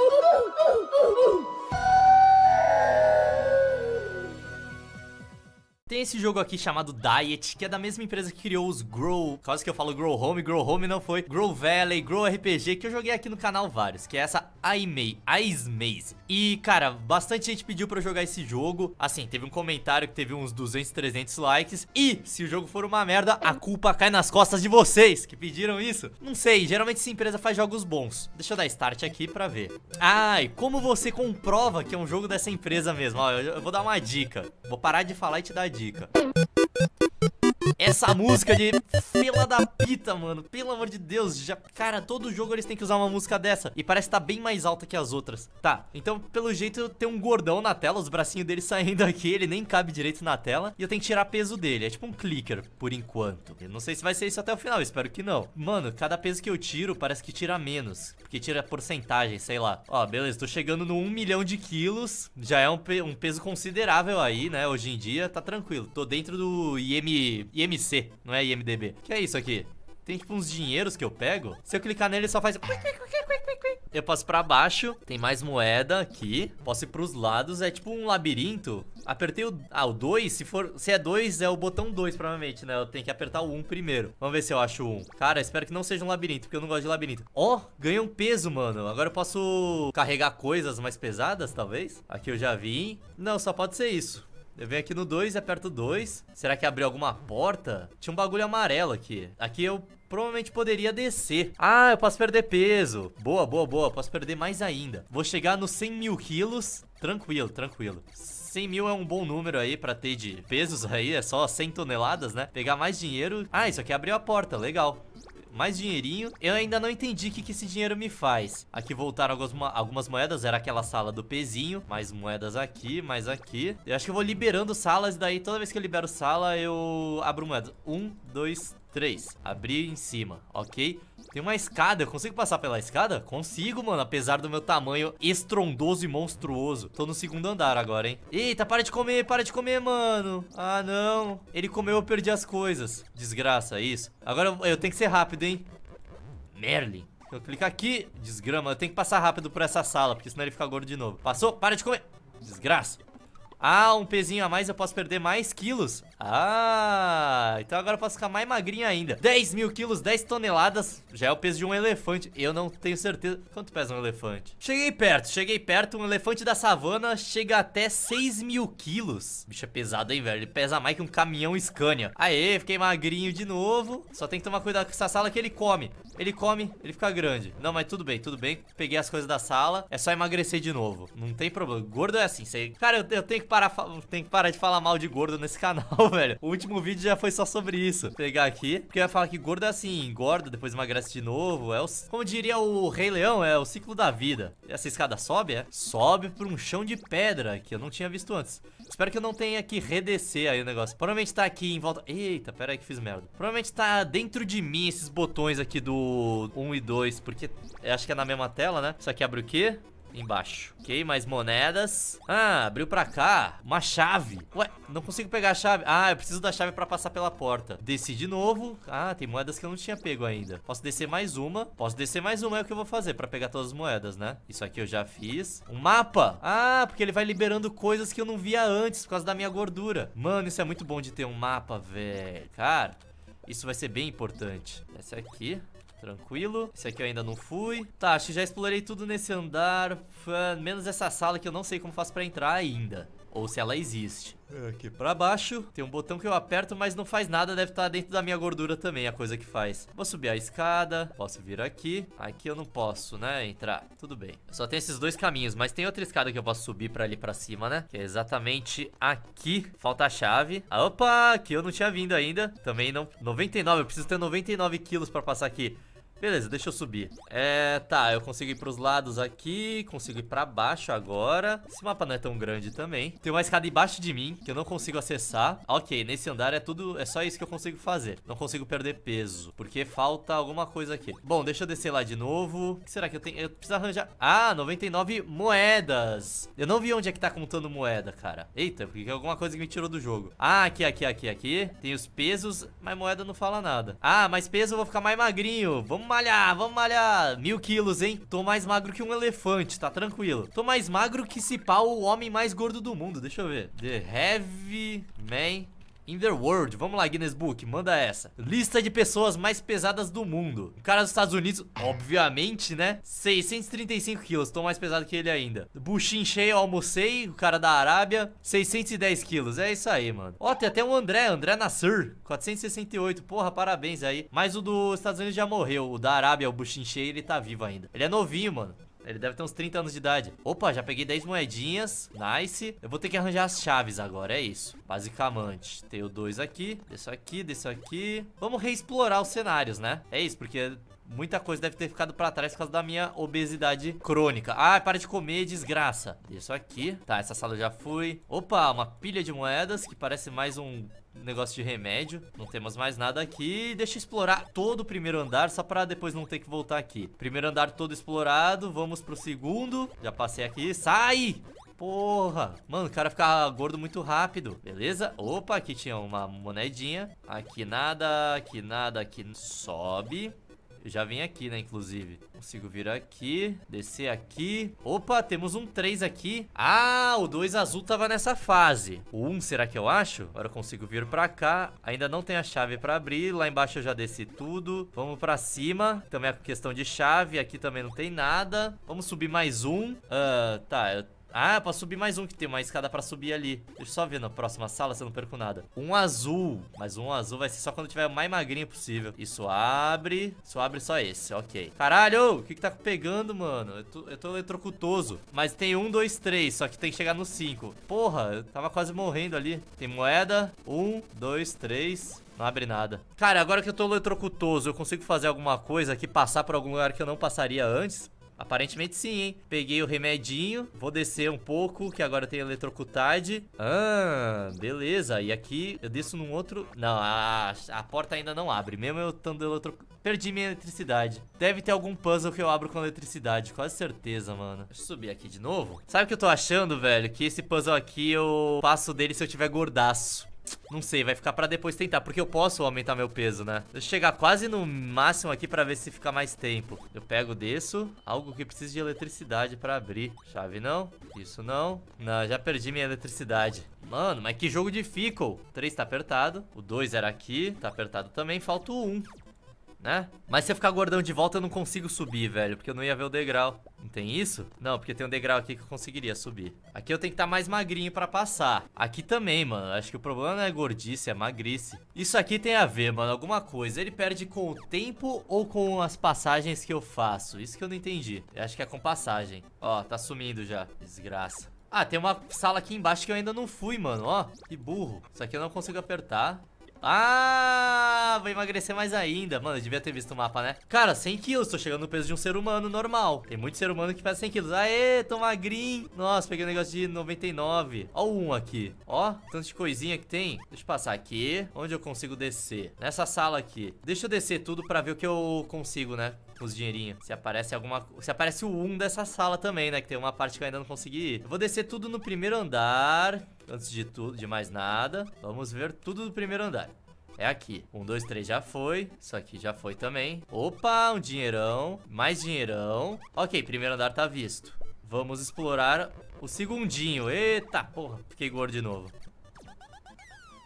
Uh, uh, uh, tem esse jogo aqui chamado Diet, que é da mesma empresa que criou os Grow, quase que eu falo Grow Home, Grow Home não foi, Grow Valley, Grow RPG, que eu joguei aqui no canal vários, que é essa May Ice Maze. E, cara, bastante gente pediu pra eu jogar esse jogo, assim, teve um comentário que teve uns 200, 300 likes, e se o jogo for uma merda, a culpa cai nas costas de vocês, que pediram isso. Não sei, geralmente essa empresa faz jogos bons. Deixa eu dar start aqui pra ver. Ai, como você comprova que é um jogo dessa empresa mesmo, ó, eu, eu vou dar uma dica. Vou parar de falar e te dar dica. dica. Essa música de fila da pita, mano. Pelo amor de Deus, já... Cara, todo jogo eles têm que usar uma música dessa. E parece que tá bem mais alta que as outras. Tá, então pelo jeito tem um gordão na tela, os bracinhos dele saindo aqui, ele nem cabe direito na tela. E eu tenho que tirar peso dele, é tipo um clicker, por enquanto. Eu não sei se vai ser isso até o final, espero que não. Mano, cada peso que eu tiro parece que tira menos, porque tira porcentagem, sei lá. Ó, beleza, tô chegando no 1 milhão de quilos, já é um, pe um peso considerável aí, né, hoje em dia, tá tranquilo. Tô dentro do IM... IMC, não é IMDB. Que é isso aqui? Tem tipo uns dinheiros que eu pego. Se eu clicar nele, só faz... Eu passo pra baixo, tem mais moeda aqui. Posso ir pros lados, é tipo um labirinto. Apertei o... Ah, o 2, se for... Se é 2, é o botão 2, provavelmente, né? Eu tenho que apertar o 1 um primeiro. Vamos ver se eu acho um. Cara, espero que não seja um labirinto, porque eu não gosto de labirinto. Ó, oh, ganhei um peso, mano. Agora eu posso carregar coisas mais pesadas, talvez. Aqui eu já vim. Não, só pode ser isso. Eu venho aqui no 2, aperto 2. Será que abriu alguma porta? Tinha um bagulho amarelo aqui. Aqui eu provavelmente poderia descer. Ah, eu posso perder peso. Boa, boa, boa. Posso perder mais ainda. Vou chegar nos 100 mil quilos. Tranquilo, tranquilo. 100 mil é um bom número aí pra ter de pesos aí. É só 100 toneladas, né? Pegar mais dinheiro. Ah, isso aqui abriu a porta. Legal mais dinheirinho. Eu ainda não entendi o que, que esse dinheiro me faz. Aqui voltaram algumas, algumas moedas, era aquela sala do pezinho. Mais moedas aqui, mais aqui. Eu acho que eu vou liberando salas e daí toda vez que eu libero sala eu abro moedas. Um, dois, três. Abri em cima, ok? Tem uma escada, eu consigo passar pela escada? Consigo, mano, apesar do meu tamanho estrondoso e monstruoso Tô no segundo andar agora, hein Eita, para de comer, para de comer, mano Ah, não Ele comeu, eu perdi as coisas Desgraça, é isso Agora eu, eu tenho que ser rápido, hein Merlin eu clicar aqui, desgrama, eu tenho que passar rápido por essa sala Porque senão ele fica gordo de novo Passou? Para de comer Desgraça ah, um pezinho a mais eu posso perder mais quilos. Ah, então agora eu posso ficar mais magrinho ainda. 10 mil quilos, 10 toneladas, já é o peso de um elefante. Eu não tenho certeza. Quanto pesa um elefante? Cheguei perto, cheguei perto. Um elefante da savana chega até 6 mil quilos. Bicho é pesado, hein, velho? Ele pesa mais que um caminhão Scania. Aê, fiquei magrinho de novo. Só tem que tomar cuidado com essa sala que ele come. Ele come, ele fica grande. Não, mas tudo bem, tudo bem. Peguei as coisas da sala. É só emagrecer de novo. Não tem problema. Gordo é assim. Você... Cara, eu, eu tenho, que parar, tenho que parar de falar mal de gordo nesse canal, velho. O último vídeo já foi só sobre isso. pegar aqui. Porque ia falar que gordo é assim. Engorda, depois emagrece de novo. É o... Como diria o Rei Leão, é o ciclo da vida. Essa escada sobe, é? Sobe por um chão de pedra que eu não tinha visto antes. Espero que eu não tenha que redescer aí o negócio. Provavelmente tá aqui em volta... Eita, pera aí que fiz merda. Provavelmente tá dentro de mim esses botões aqui do um 1 e 2, porque acho que é na mesma tela, né? Isso aqui abre o quê? Embaixo. Ok, mais moedas. Ah, abriu pra cá. Uma chave. Ué, não consigo pegar a chave. Ah, eu preciso da chave pra passar pela porta. Desci de novo. Ah, tem moedas que eu não tinha pego ainda. Posso descer mais uma. Posso descer mais uma, é o que eu vou fazer pra pegar todas as moedas, né? Isso aqui eu já fiz. Um mapa. Ah, porque ele vai liberando coisas que eu não via antes por causa da minha gordura. Mano, isso é muito bom de ter um mapa, velho. Cara, isso vai ser bem importante. Esse aqui. Tranquilo. Esse aqui eu ainda não fui. Tá, acho que já explorei tudo nesse andar. Menos essa sala que eu não sei como faço pra entrar ainda. Ou se ela existe. É, aqui pra baixo. Tem um botão que eu aperto, mas não faz nada. Deve estar tá dentro da minha gordura também, a coisa que faz. Vou subir a escada. Posso vir aqui. Aqui eu não posso, né? Entrar. Tudo bem. só tem esses dois caminhos, mas tem outra escada que eu posso subir pra ali pra cima, né? Que é exatamente aqui. Falta a chave. Ah, opa! Aqui eu não tinha vindo ainda. Também não... 99. Eu preciso ter 99 quilos pra passar aqui. Beleza, deixa eu subir. É, tá, eu consigo ir pros lados aqui, consigo ir pra baixo agora. Esse mapa não é tão grande também. Tem uma escada embaixo de mim, que eu não consigo acessar. Ok, nesse andar é tudo, é só isso que eu consigo fazer. Não consigo perder peso, porque falta alguma coisa aqui. Bom, deixa eu descer lá de novo. O que será que eu tenho? Eu preciso arranjar... Ah, 99 moedas! Eu não vi onde é que tá contando moeda, cara. Eita, porque é alguma coisa que me tirou do jogo. Ah, aqui, aqui, aqui, aqui. Tem os pesos, mas moeda não fala nada. Ah, mais peso eu vou ficar mais magrinho. Vamos malhar, vamos malhar. Mil quilos, hein? Tô mais magro que um elefante, tá tranquilo. Tô mais magro que se pau o homem mais gordo do mundo. Deixa eu ver. The Heavy Man In the world, vamos lá, Guinness Book, manda essa. Lista de pessoas mais pesadas do mundo. O cara dos Estados Unidos, obviamente, né? 635 quilos, tô mais pesado que ele ainda. Buchin cheio, almocei, o cara da Arábia, 610 quilos. É isso aí, mano. Ó, tem até o André, André Nasser, 468. Porra, parabéns aí. Mas o dos Estados Unidos já morreu. O da Arábia, o Buchin cheio, ele tá vivo ainda. Ele é novinho, mano. Ele deve ter uns 30 anos de idade. Opa, já peguei 10 moedinhas. Nice. Eu vou ter que arranjar as chaves agora, é isso. Basicamente, tenho dois aqui. Desço aqui, desço aqui. Vamos reexplorar os cenários, né? É isso, porque Muita coisa deve ter ficado pra trás por causa da minha obesidade crônica. Ah, para de comer, desgraça. Desço aqui. Tá, essa sala eu já fui. Opa, uma pilha de moedas que parece mais um negócio de remédio. Não temos mais nada aqui. Deixa eu explorar todo o primeiro andar, só pra depois não ter que voltar aqui. Primeiro andar todo explorado. Vamos pro segundo. Já passei aqui. Sai! Porra, mano, o cara fica gordo muito rápido, beleza? Opa, aqui tinha uma monedinha Aqui nada, aqui nada, aqui sobe eu já vim aqui, né, inclusive. Consigo vir aqui, descer aqui. Opa, temos um 3 aqui. Ah, o 2 azul tava nessa fase. O 1, um, será que eu acho? Agora eu consigo vir pra cá. Ainda não tem a chave pra abrir. Lá embaixo eu já desci tudo. Vamos pra cima. Também é questão de chave. Aqui também não tem nada. Vamos subir mais um. Ah, uh, tá, eu ah, pra subir mais um que tem uma escada pra subir ali. Deixa eu só ver na próxima sala se eu não perco nada. Um azul. Mas um azul vai ser só quando tiver o mais magrinho possível. Isso abre. Isso abre só esse, ok. Caralho, o que que tá pegando, mano? Eu tô, eu tô eletrocutoso. Mas tem um, dois, três. Só que tem que chegar no cinco. Porra, eu tava quase morrendo ali. Tem moeda. Um, dois, três. Não abre nada. Cara, agora que eu tô eletrocutoso, eu consigo fazer alguma coisa aqui, passar por algum lugar que eu não passaria antes? Aparentemente sim, hein? Peguei o remedinho, vou descer um pouco, que agora tem eletrocutade. Ah, beleza. E aqui eu desço num outro... Não, a, a porta ainda não abre, mesmo eu estando eletrocutado. Perdi minha eletricidade. Deve ter algum puzzle que eu abro com eletricidade, quase certeza, mano. Deixa eu subir aqui de novo. Sabe o que eu tô achando, velho? Que esse puzzle aqui eu passo dele se eu tiver gordaço. Não sei, vai ficar pra depois tentar, porque eu posso aumentar meu peso, né? Deixa eu chegar quase no máximo aqui pra ver se fica mais tempo. Eu pego, desço, algo que precisa de eletricidade pra abrir. Chave não, isso não. Não, já perdi minha eletricidade. Mano, mas que jogo de O 3 tá apertado, o 2 era aqui, tá apertado também, falta o 1. Um né? Mas se eu ficar gordão de volta, eu não consigo subir, velho. Porque eu não ia ver o degrau. Não tem isso? Não, porque tem um degrau aqui que eu conseguiria subir. Aqui eu tenho que estar tá mais magrinho pra passar. Aqui também, mano. Acho que o problema não é gordice, é magrice. Isso aqui tem a ver, mano. Alguma coisa. Ele perde com o tempo ou com as passagens que eu faço? Isso que eu não entendi. Eu acho que é com passagem. Ó, tá sumindo já. Desgraça. Ah, tem uma sala aqui embaixo que eu ainda não fui, mano, ó Que burro Isso aqui eu não consigo apertar ah, vou emagrecer mais ainda. Mano, eu devia ter visto o mapa, né? Cara, 100 quilos. Tô chegando no peso de um ser humano normal. Tem muito ser humano que faz 100 quilos. Aê, tô magrinho. Nossa, peguei um negócio de 99. Ó o 1 aqui. Ó, tanto de coisinha que tem. Deixa eu passar aqui. Onde eu consigo descer? Nessa sala aqui. Deixa eu descer tudo pra ver o que eu consigo, né? com os dinheirinhos. Se aparece alguma... Se aparece o 1 um dessa sala também, né? Que tem uma parte que eu ainda não consegui ir. Eu vou descer tudo no primeiro andar. Antes de tudo, de mais nada. Vamos ver tudo no primeiro andar. É aqui. Um, dois, três, já foi. Isso aqui já foi também. Opa, um dinheirão. Mais dinheirão. Ok, primeiro andar tá visto. Vamos explorar o segundinho. Eita, porra, fiquei gordo de novo.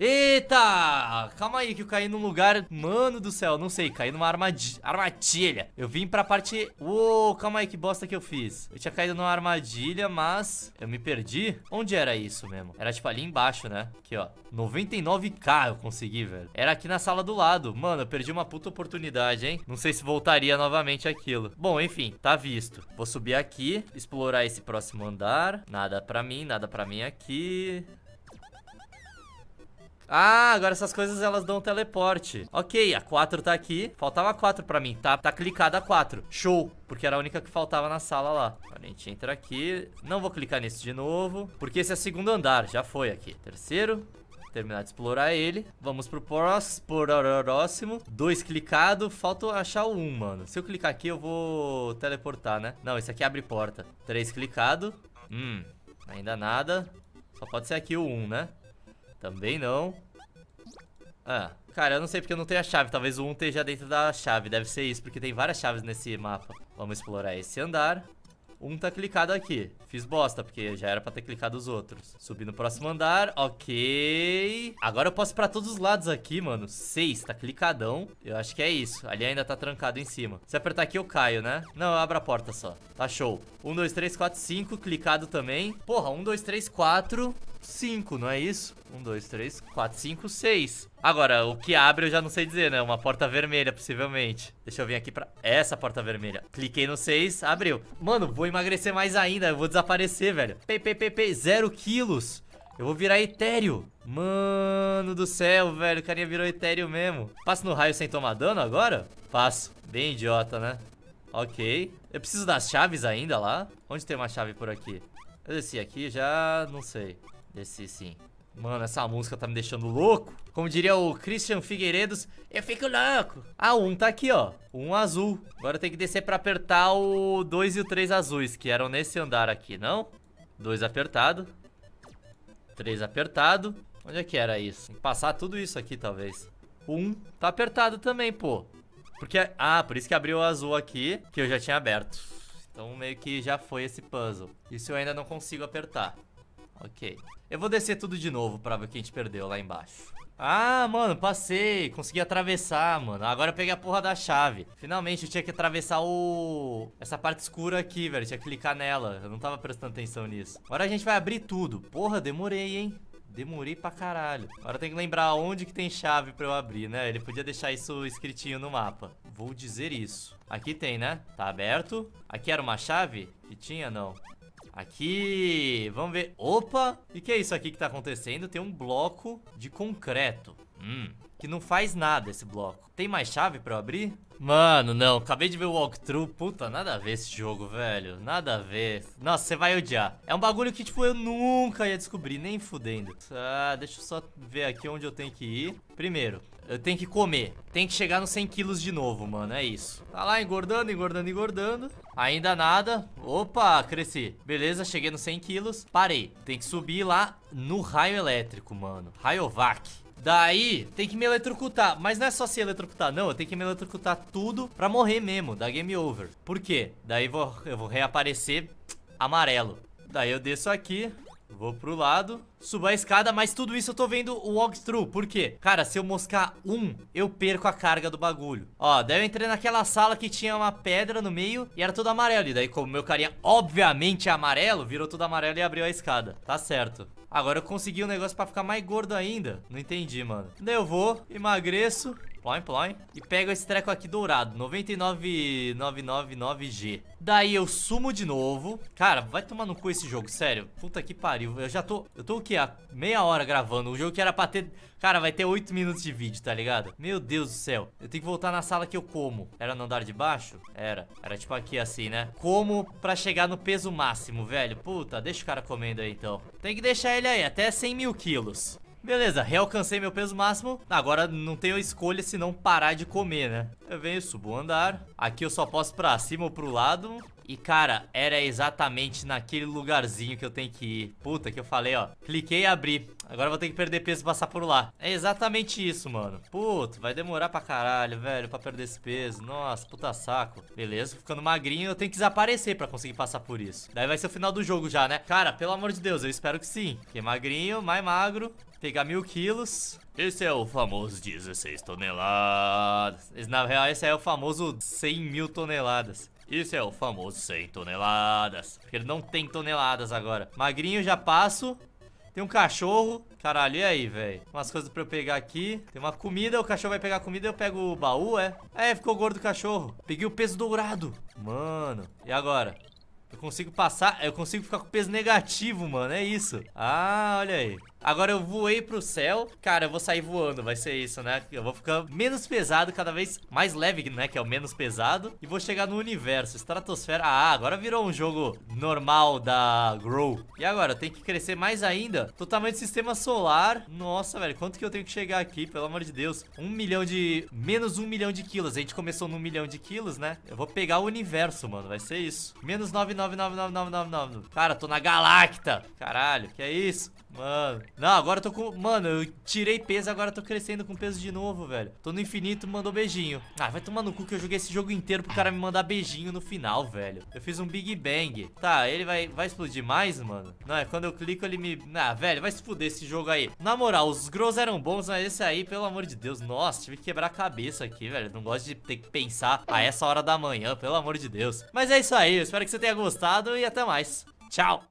Eita! Calma aí que eu caí num lugar... Mano do céu, não sei, caí numa armadilha. armadilha. Eu vim pra parte... Uou, calma aí que bosta que eu fiz. Eu tinha caído numa armadilha, mas... Eu me perdi? Onde era isso mesmo? Era tipo ali embaixo, né? Aqui, ó. 99k eu consegui, velho. Era aqui na sala do lado. Mano, eu perdi uma puta oportunidade, hein? Não sei se voltaria novamente aquilo. Bom, enfim, tá visto. Vou subir aqui, explorar esse próximo andar. Nada pra mim, nada pra mim aqui. Ah, agora essas coisas elas dão teleporte. Ok, a 4 tá aqui. Faltava 4 pra mim. Tá, tá clicada a 4. Show. Porque era a única que faltava na sala lá. a gente entra aqui. Não vou clicar nesse de novo. Porque esse é segundo andar. Já foi aqui. Terceiro terminar de explorar ele. Vamos pro próximo. Dois clicado. Falta achar o um, mano. Se eu clicar aqui, eu vou teleportar, né? Não, esse aqui abre porta. Três clicado. Hum, ainda nada. Só pode ser aqui o um, né? Também não. Ah, cara, eu não sei porque eu não tenho a chave. Talvez o 1 esteja dentro da chave. Deve ser isso, porque tem várias chaves nesse mapa. Vamos explorar esse andar. Um tá clicado aqui. Fiz bosta, porque já era pra ter clicado os outros. Subir no próximo andar. Ok. Agora eu posso ir pra todos os lados aqui, mano. Seis, tá clicadão. Eu acho que é isso. Ali ainda tá trancado em cima. Se apertar aqui, eu caio, né? Não, eu abro a porta só. Tá show. Um, dois, três, quatro, cinco. Clicado também. Porra, um, dois, três, quatro. 5, não é isso? 1, 2, 3, 4, 5, 6. Agora, o que abre eu já não sei dizer, né? Uma porta vermelha, possivelmente. Deixa eu vir aqui pra essa porta vermelha. Cliquei no 6, abriu. Mano, vou emagrecer mais ainda, eu vou desaparecer, velho. PPPP, 0 quilos. Eu vou virar etéreo. Mano do céu, velho. O carinha virou etéreo mesmo. Passo no raio sem tomar dano agora? Passo. Bem idiota, né? Ok. Eu preciso das chaves ainda lá. Onde tem uma chave por aqui? Eu desci aqui já... Não sei. Desci sim. Mano, essa música tá me deixando louco. Como diria o Christian Figueiredos, eu fico louco. Ah, um tá aqui, ó. Um azul. Agora eu tenho que descer pra apertar o 2 e o 3 azuis, que eram nesse andar aqui, não? 2 apertado. 3 apertado. Onde é que era isso? Tem que passar tudo isso aqui, talvez. um, tá apertado também, pô. Porque, ah, por isso que abriu o azul aqui, que eu já tinha aberto. Então meio que já foi esse puzzle. Isso eu ainda não consigo apertar ok. Eu vou descer tudo de novo pra ver o que a gente perdeu lá embaixo. Ah, mano, passei. Consegui atravessar, mano. Agora eu peguei a porra da chave. Finalmente, eu tinha que atravessar o... Essa parte escura aqui, velho. tinha que clicar nela. Eu não tava prestando atenção nisso. Agora a gente vai abrir tudo. Porra, demorei, hein? Demorei pra caralho. Agora tem que lembrar onde que tem chave pra eu abrir, né? Ele podia deixar isso escritinho no mapa. Vou dizer isso. Aqui tem, né? Tá aberto. Aqui era uma chave? Que tinha, não. Aqui, vamos ver. Opa! E que é isso aqui que tá acontecendo? Tem um bloco de concreto. Hum, que não faz nada esse bloco. Tem mais chave pra eu abrir? Mano, não. Acabei de ver o walkthrough. Puta, nada a ver esse jogo, velho. Nada a ver. Nossa, você vai odiar. É um bagulho que, tipo, eu nunca ia descobrir. Nem fudendo. Ah, deixa eu só ver aqui onde eu tenho que ir. Primeiro, eu tenho que comer. Tem que chegar nos 100 quilos de novo, mano. É isso. Tá lá engordando, engordando, engordando. Ainda nada. Opa, cresci. Beleza, cheguei nos 100 quilos. Parei. Tem que subir lá no raio elétrico, mano. Raiovac. Daí, tem que me eletrocutar. Mas não é só se eletrocutar, não. Eu tenho que me eletrocutar tudo pra morrer mesmo, da game over. Por quê? Daí vou, eu vou reaparecer amarelo. Daí eu desço aqui, vou pro lado, subo a escada, mas tudo isso eu tô vendo o walkthrough. Por quê? Cara, se eu moscar um, eu perco a carga do bagulho. Ó, daí eu entrei naquela sala que tinha uma pedra no meio e era tudo amarelo. E daí, como meu carinha obviamente é amarelo, virou tudo amarelo e abriu a escada. Tá certo. Agora eu consegui um negócio pra ficar mais gordo ainda. Não entendi, mano. Então eu vou, emagreço Ploim, ploim. E pego esse treco aqui dourado. 99999G. Daí eu sumo de novo. Cara, vai tomar no cu esse jogo, sério. Puta que pariu. Eu já tô... Eu tô o quê? Há meia hora gravando. O jogo que era pra ter... Cara, vai ter 8 minutos de vídeo, tá ligado? Meu Deus do céu. Eu tenho que voltar na sala que eu como. Era no andar de baixo? Era. Era tipo aqui assim, né? Como pra chegar no peso máximo, velho. Puta, deixa o cara comendo aí, então. Tem que deixar ele aí. Até 100 mil quilos. Beleza, realcancei meu peso máximo. Agora não tenho escolha senão parar de comer, né? Eu venho, subo o andar. Aqui eu só posso pra cima ou pro lado. E, cara, era exatamente naquele lugarzinho que eu tenho que ir. Puta, que eu falei, ó. Cliquei e abri. Agora vou ter que perder peso e passar por lá. É exatamente isso, mano. Puta, vai demorar pra caralho, velho, pra perder esse peso. Nossa, puta saco. Beleza, ficando magrinho, eu tenho que desaparecer pra conseguir passar por isso. Daí vai ser o final do jogo já, né? Cara, pelo amor de Deus, eu espero que sim. Fiquei magrinho, mais magro. Pegar mil quilos. Esse é o famoso 16 toneladas. na real, esse é o famoso 100 mil toneladas. Isso é o famoso 100 toneladas. Ele não tem toneladas agora. Magrinho, já passo. Tem um cachorro. Caralho, e aí, velho? Umas coisas pra eu pegar aqui. Tem uma comida, o cachorro vai pegar comida, eu pego o baú, é? É, ficou gordo o cachorro. Peguei o peso dourado. Mano, e agora? Eu consigo passar, eu consigo ficar com peso negativo, mano, é isso. Ah, olha aí. Agora eu voei pro céu. Cara, eu vou sair voando, vai ser isso, né? Eu vou ficar menos pesado, cada vez mais leve, né? Que é o menos pesado. E vou chegar no universo, estratosfera. Ah, agora virou um jogo normal da Grow. E agora, eu tenho que crescer mais ainda. Totalmente sistema solar. Nossa, velho, quanto que eu tenho que chegar aqui, pelo amor de Deus? Um milhão de... Menos um milhão de quilos. A gente começou num milhão de quilos, né? Eu vou pegar o universo, mano, vai ser isso. Menos nove Cara, tô na galacta. Caralho, que é isso? Mano... Não, agora eu tô com... Mano, eu tirei peso, agora eu tô crescendo com peso de novo, velho. Tô no infinito, mandou beijinho. Ah, vai tomar no cu que eu joguei esse jogo inteiro pro cara me mandar beijinho no final, velho. Eu fiz um Big Bang. Tá, ele vai, vai explodir mais, mano? Não, é quando eu clico ele me... Ah, velho, vai se fuder esse jogo aí. Na moral, os Grows eram bons, mas esse aí, pelo amor de Deus. Nossa, tive que quebrar a cabeça aqui, velho. Não gosto de ter que pensar a essa hora da manhã, pelo amor de Deus. Mas é isso aí, eu espero que você tenha gostado e até mais. Tchau!